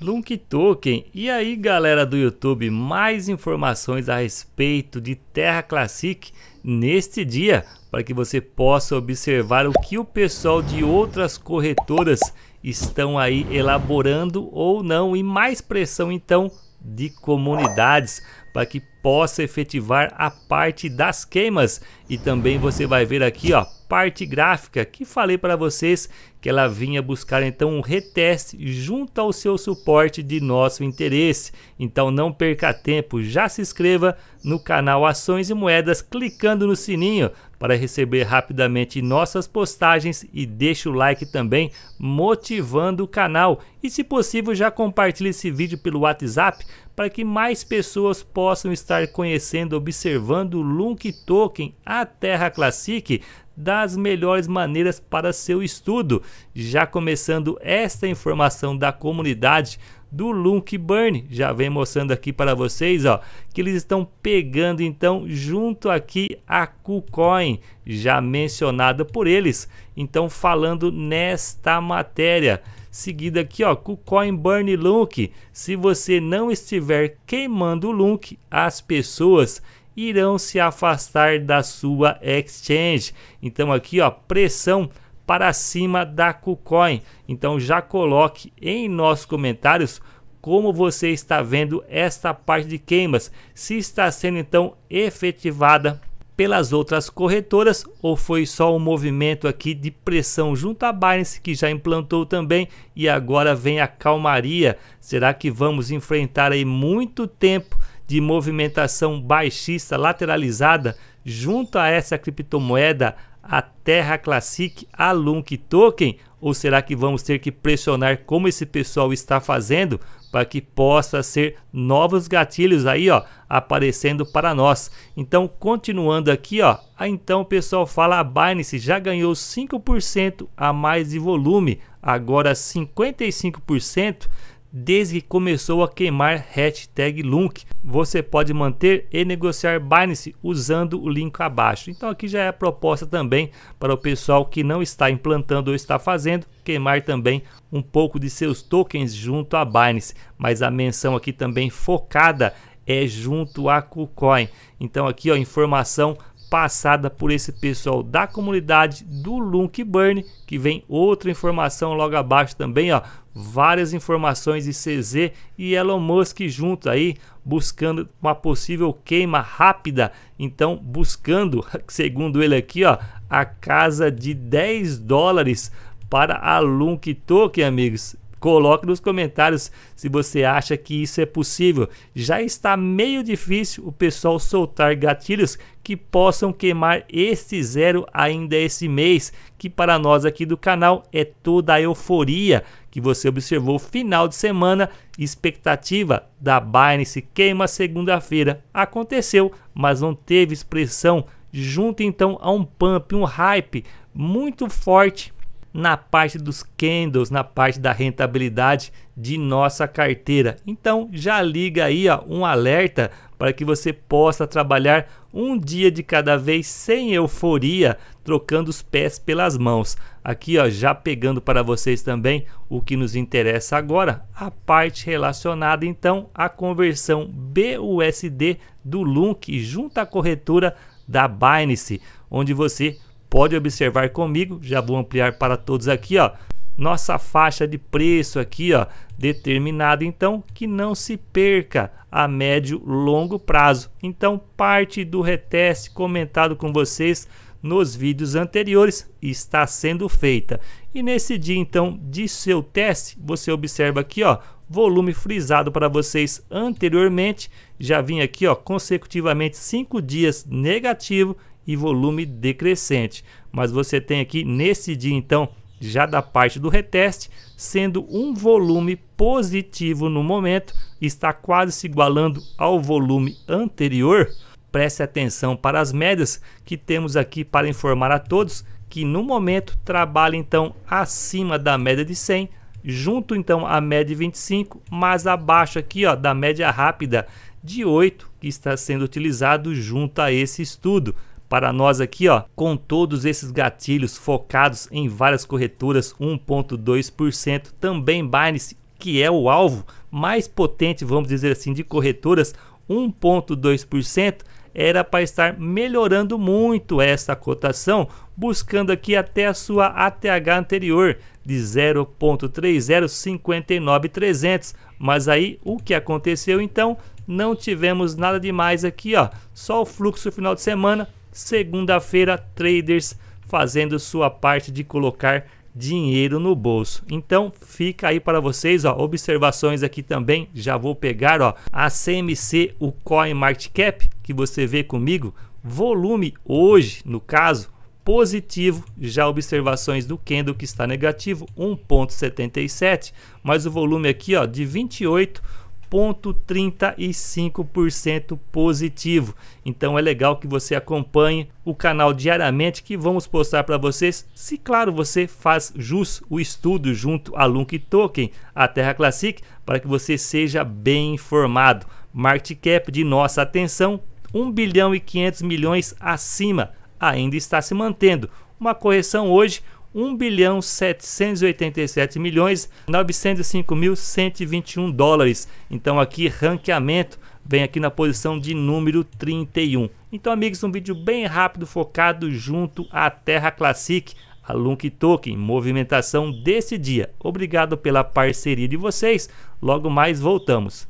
Lunk Token. E aí, galera do YouTube, mais informações a respeito de Terra Classic neste dia, para que você possa observar o que o pessoal de outras corretoras estão aí elaborando ou não e mais pressão então de comunidades para que possa efetivar a parte das queimas e também você vai ver aqui ó parte gráfica que falei para vocês que ela vinha buscar então um reteste junto ao seu suporte de nosso interesse. Então não perca tempo, já se inscreva no canal Ações e Moedas clicando no sininho para receber rapidamente nossas postagens e deixe o like também motivando o canal e se possível já compartilhe esse vídeo pelo WhatsApp para que mais pessoas possam estar conhecendo, observando o Lunk Token, a Terra Classic, das melhores maneiras para seu estudo. Já começando esta informação da comunidade do Lunk Burn. Já vem mostrando aqui para vocês, ó, que eles estão pegando então junto aqui a KuCoin, já mencionada por eles. Então falando nesta matéria, seguida aqui, ó, KuCoin Burn Lunk. Se você não estiver queimando o Lunk, as pessoas irão se afastar da sua exchange. Então aqui, ó, pressão para cima da KuCoin. Então já coloque em nossos comentários como você está vendo esta parte de queimas, se está sendo então efetivada pelas outras corretoras ou foi só um movimento aqui de pressão junto à Binance que já implantou também e agora vem a calmaria. Será que vamos enfrentar aí muito tempo de movimentação baixista lateralizada junto a essa criptomoeda, a Terra Classic, a Lunk Token? Ou será que vamos ter que pressionar como esse pessoal está fazendo para que possa ser novos gatilhos aí, ó, aparecendo para nós. Então, continuando aqui, ó, aí, então o pessoal fala a Binance já ganhou 5% a mais de volume, agora 55% desde que começou a queimar hashtag Lunk. Você pode manter e negociar Binance usando o link abaixo. Então aqui já é a proposta também para o pessoal que não está implantando ou está fazendo, queimar também um pouco de seus tokens junto a Binance. Mas a menção aqui também focada é junto a KuCoin. Então aqui ó, informação passada por esse pessoal da comunidade do Lunk Burn, que vem outra informação logo abaixo também, ó, várias informações de CZ e Elon Musk junto aí, buscando uma possível queima rápida. Então, buscando, segundo ele aqui, ó, a casa de 10 dólares para a Lunk Token, amigos. Coloque nos comentários se você acha que isso é possível. Já está meio difícil o pessoal soltar gatilhos que possam queimar este zero ainda esse mês, que para nós aqui do canal é toda a euforia que você observou final de semana, expectativa da Binance queima segunda-feira. Aconteceu, mas não teve expressão junto então a um pump, um hype muito forte na parte dos candles, na parte da rentabilidade de nossa carteira. Então já liga aí ó, um alerta para que você possa trabalhar um dia de cada vez sem euforia, trocando os pés pelas mãos. Aqui ó, já pegando para vocês também o que nos interessa agora, a parte relacionada então à conversão BUSD do LUNC junto à corretora da Binance, onde você Pode observar comigo, já vou ampliar para todos aqui, ó. Nossa faixa de preço aqui, ó, determinada então que não se perca a médio longo prazo. Então, parte do reteste comentado com vocês nos vídeos anteriores está sendo feita. E nesse dia então de seu teste, você observa aqui, ó, volume frisado para vocês anteriormente, já vim aqui, ó, consecutivamente cinco dias negativo e volume decrescente. Mas você tem aqui nesse dia então já da parte do reteste, sendo um volume positivo no momento, está quase se igualando ao volume anterior. Preste atenção para as médias que temos aqui para informar a todos que no momento trabalha então acima da média de 100, junto então à média de 25, mas abaixo aqui ó, da média rápida de 8 que está sendo utilizado junto a esse estudo para nós aqui, ó, com todos esses gatilhos focados em várias corretoras 1.2%, também Binance, que é o alvo mais potente, vamos dizer assim, de corretoras 1.2%, era para estar melhorando muito essa cotação, buscando aqui até a sua ATH anterior de 0.3059300. Mas aí o que aconteceu então? Não tivemos nada demais aqui, ó. Só o fluxo final de semana segunda-feira, traders fazendo sua parte de colocar dinheiro no bolso. Então fica aí para vocês, ó, observações aqui também. Já vou pegar, ó, a CMC, o Coin Market Cap que você vê comigo, volume hoje, no caso, positivo, já observações do candle que está negativo, 1.77, mas o volume aqui, ó, de 28 0,35% positivo. Então é legal que você acompanhe o canal diariamente que vamos postar para vocês, se claro você faz jus o estudo junto a Lunk Token, a Terra Classic, para que você seja bem informado. Market cap de nossa atenção 1 bilhão e 500 milhões acima, ainda está se mantendo. Uma correção hoje 1 bilhão 787 milhões 905 mil 121 dólares. Então aqui ranqueamento vem aqui na posição de número 31. Então amigos, um vídeo bem rápido focado junto à Terra Classic, a Lunk Token, movimentação desse dia. Obrigado pela parceria de vocês. Logo mais voltamos.